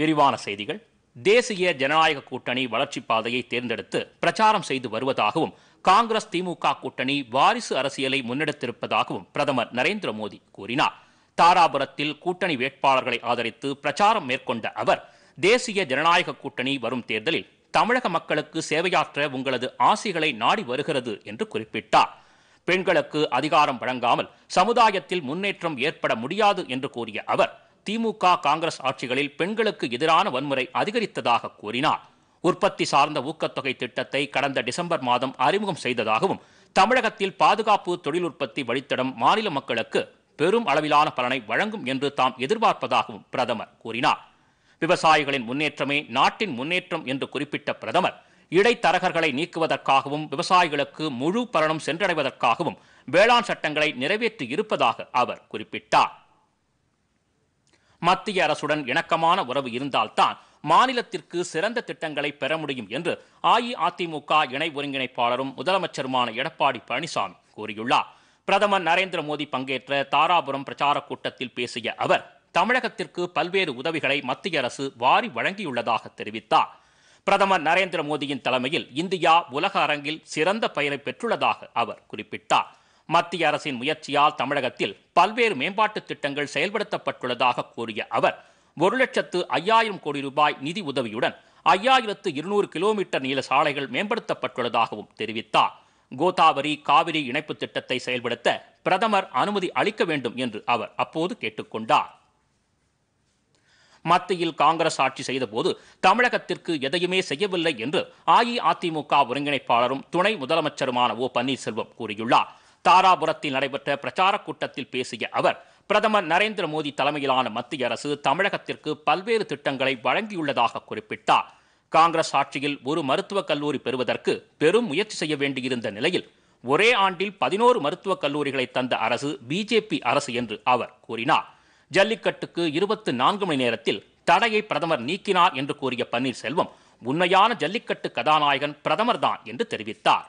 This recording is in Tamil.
விரிவான செய்திகள் தேசிய ஜனநாயக கூட்டணி வளர்ச்சி பாதையை தேர்ந்தெடுத்து பிரச்சாரம் செய்து வருவதாகவும் காங்கிரஸ் திமுக கூட்டணி வாரிசு அரசியலை முன்னெடுத்திருப்பதாகவும் பிரதமர் நரேந்திர மோடி கூறினார் தாராபுரத்தில் கூட்டணி வேட்பாளர்களை ஆதரித்து பிரச்சாரம் மேற்கொண்ட அவர் தேசிய ஜனநாயக கூட்டணி வரும் தேர்தலில் தமிழக மக்களுக்கு சேவையாற்ற உங்களது ஆசைகளை நாடி வருகிறது என்று குறிப்பிட்டார் பெண்களுக்கு அதிகாரம் வழங்காமல் சமுதாயத்தில் முன்னேற்றம் ஏற்பட முடியாது என்று கூறிய அவர் திமுக காங்கிரஸ் ஆட்சிகளில் பெண்களுக்கு எதிரான வன்முறை அதிகரித்ததாக கூறினார் உற்பத்தி சார்ந்த ஊக்கத்தொகை திட்டத்தை கடந்த டிசம்பர் மாதம் அறிமுகம் செய்ததாகவும் தமிழகத்தில் பாதுகாப்பு தொழில் உற்பத்தி வழித்தடம் மாநில மக்களுக்கு பெரும் அளவிலான பலனை வழங்கும் என்று தாம் எதிர்பார்ப்பதாகவும் பிரதமர் கூறினார் விவசாயிகளின் முன்னேற்றமே நாட்டின் முன்னேற்றம் என்று குறிப்பிட்ட பிரதமர் இடைத்தரகர்களை நீக்குவதற்காகவும் விவசாயிகளுக்கு முழு பலனும் சென்றடைவதற்காகவும் வேளாண் சட்டங்களை நிறைவேற்றி இருப்பதாக அவர் குறிப்பிட்டார் மத்திய அரசுடன் இணக்கமான உறவு இருந்தால்தான் மாநிலத்திற்கு சிறந்த திட்டங்களை பெற முடியும் என்று அஇஅதிமுக இணை ஒருங்கிணைப்பாளரும் முதலமைச்சருமான எடப்பாடி பழனிசாமி கூறியுள்ளார் பிரதமர் நரேந்திர மோடி பங்கேற்ற தாராபுரம் பிரச்சார கூட்டத்தில் பேசிய அவர் தமிழகத்திற்கு பல்வேறு உதவிகளை மத்திய அரசு வாரி வழங்கியுள்ளதாக தெரிவித்தார் பிரதமர் நரேந்திர மோடியின் தலைமையில் இந்தியா உலக அரங்கில் சிறந்த பெயரை பெற்றுள்ளதாக அவர் குறிப்பிட்டார் மத்திய அரசின் முயற்சியால் தமிழகத்தில் பல்வேறு மேம்பாட்டுத் திட்டங்கள் செயல்படுத்தப்பட்டுள்ளதாக கூறிய அவர் ஒரு லட்சத்து ஐயாயிரம் கோடி ரூபாய் நிதி உதவியுடன் ஐயாயிரத்து இருநூறு கிலோமீட்டர் நீள சாலைகள் மேம்படுத்தப்பட்டுள்ளதாகவும் தெரிவித்தார் கோதாவரி காவிரி இணைப்பு திட்டத்தை செயல்படுத்த பிரதமர் அனுமதி அளிக்க வேண்டும் என்று அவர் அப்போது கேட்டுக்கொண்டார் மத்தியில் காங்கிரஸ் ஆட்சி செய்தபோது தமிழகத்திற்கு எதையுமே செய்யவில்லை என்று அஇஅதிமுக ஒருங்கிணைப்பாளரும் துணை முதலமைச்சருமான ஓ பன்னீர்செல்வம் கூறியுள்ளார் தாராபுரத்தில் நடைபெற்ற பிரச்சார கூட்டத்தில் பேசிய அவர் பிரதமர் நரேந்திர மோடி தலைமையிலான மத்திய அரசு தமிழகத்திற்கு பல்வேறு திட்டங்களை வழங்கியுள்ளதாக குறிப்பிட்டார் காங்கிரஸ் ஆட்சியில் ஒரு மருத்துவக் கல்லூரி பெறுவதற்கு பெரும் முயற்சி செய்ய வேண்டியிருந்த நிலையில் ஒரே ஆண்டில் பதினோரு மருத்துவக் கல்லூரிகளை தந்த அரசு பிஜேபி அரசு என்று அவர் கூறினார் ஜல்லிக்கட்டுக்கு இருபத்தி நான்கு மணி நேரத்தில் தடையை பிரதமர் நீக்கினார் என்று கூறிய பன்னீர்செல்வம் உண்மையான ஜல்லிக்கட்டு கதாநாயகன் பிரதமர் தான் என்று தெரிவித்தார்